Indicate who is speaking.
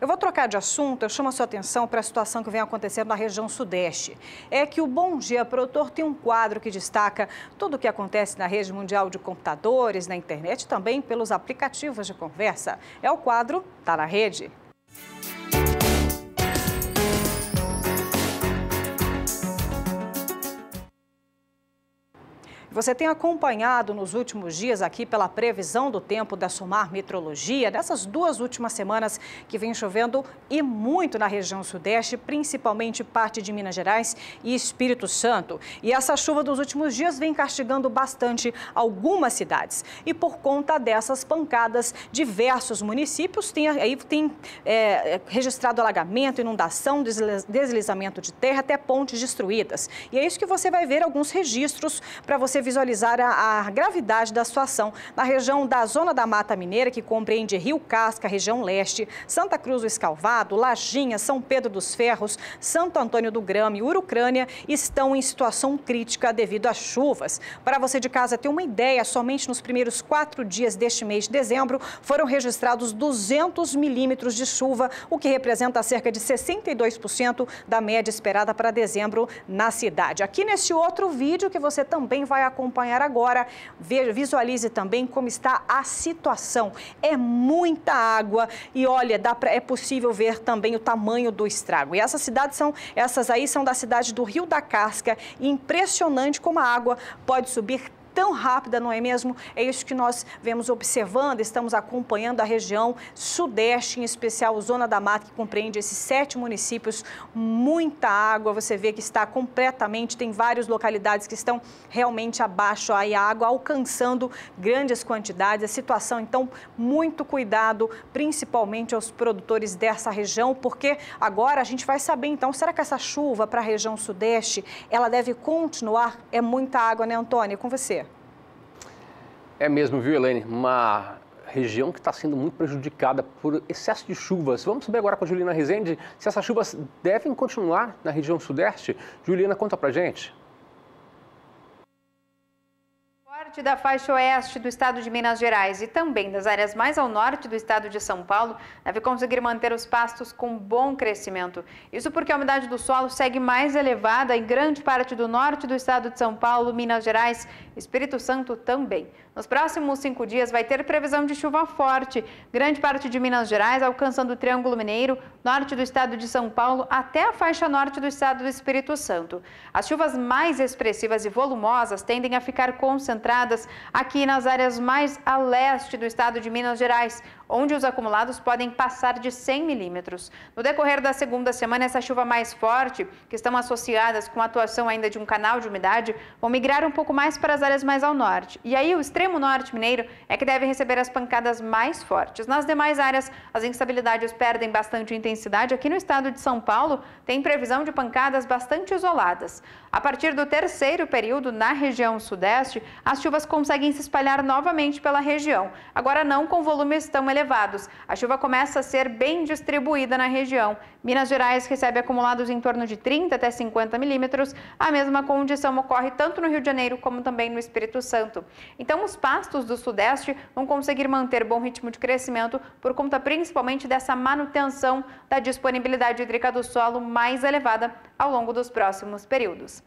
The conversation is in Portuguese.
Speaker 1: Eu vou trocar de assunto, eu chamo a sua atenção para a situação que vem acontecendo na região sudeste. É que o Bom Dia Produtor tem um quadro que destaca tudo o que acontece na rede mundial de computadores, na internet e também pelos aplicativos de conversa. É o quadro Tá na Rede. Você tem acompanhado nos últimos dias aqui pela previsão do tempo da Somar Metrologia, nessas duas últimas semanas que vem chovendo e muito na região sudeste, principalmente parte de Minas Gerais e Espírito Santo. E essa chuva dos últimos dias vem castigando bastante algumas cidades. E por conta dessas pancadas, diversos municípios têm, aí, têm é, registrado alagamento, inundação, deslizamento de terra, até pontes destruídas. E é isso que você vai ver alguns registros para você você visualizar a, a gravidade da situação. Na região da Zona da Mata Mineira, que compreende Rio Casca, região leste, Santa Cruz do Escalvado, Lajinha, São Pedro dos Ferros, Santo Antônio do Grame e Urucrânia, estão em situação crítica devido às chuvas. Para você de casa ter uma ideia, somente nos primeiros quatro dias deste mês de dezembro foram registrados 200 milímetros de chuva, o que representa cerca de 62% da média esperada para dezembro na cidade. Aqui neste outro vídeo que você também vai acompanhar agora. Veja, visualize também como está a situação. É muita água e olha, dá pra, é possível ver também o tamanho do estrago. E essas cidades são, essas aí são da cidade do Rio da Casca. impressionante como a água pode subir tão rápida, não é mesmo? É isso que nós vemos observando, estamos acompanhando a região sudeste, em especial Zona da Mata, que compreende esses sete municípios, muita água, você vê que está completamente, tem várias localidades que estão realmente abaixo aí a água, alcançando grandes quantidades. A situação, então, muito cuidado, principalmente aos produtores dessa região, porque agora a gente vai saber, então, será que essa chuva para a região sudeste, ela deve continuar? É muita água, né, Antônia? É com você. É mesmo, viu, Helene? Uma região que está sendo muito prejudicada por excesso de chuvas. Vamos saber agora com a Juliana Rezende se essas chuvas devem continuar na região sudeste. Juliana, conta pra gente.
Speaker 2: parte da faixa oeste do estado de Minas Gerais e também das áreas mais ao norte do estado de São Paulo deve conseguir manter os pastos com bom crescimento. Isso porque a umidade do solo segue mais elevada em grande parte do norte do estado de São Paulo, Minas Gerais, Espírito Santo também. Nos próximos cinco dias vai ter previsão de chuva forte, grande parte de Minas Gerais alcançando o Triângulo Mineiro, norte do estado de São Paulo até a faixa norte do estado do Espírito Santo. As chuvas mais expressivas e volumosas tendem a ficar concentradas aqui nas áreas mais a leste do estado de Minas Gerais, onde os acumulados podem passar de 100 milímetros. No decorrer da segunda semana, essa chuva mais forte, que estão associadas com a atuação ainda de um canal de umidade, vão migrar um pouco mais para as áreas mais ao norte. E aí o extremo norte mineiro é que deve receber as pancadas mais fortes. Nas demais áreas, as instabilidades perdem bastante intensidade. Aqui no estado de São Paulo, tem previsão de pancadas bastante isoladas. A partir do terceiro período, na região sudeste, as chuvas chuvas conseguem se espalhar novamente pela região, agora não com volumes tão elevados. A chuva começa a ser bem distribuída na região. Minas Gerais recebe acumulados em torno de 30 até 50 milímetros. A mesma condição ocorre tanto no Rio de Janeiro como também no Espírito Santo. Então, os pastos do Sudeste vão conseguir manter bom ritmo de crescimento por conta principalmente dessa manutenção da disponibilidade hídrica do solo mais elevada ao longo dos próximos períodos.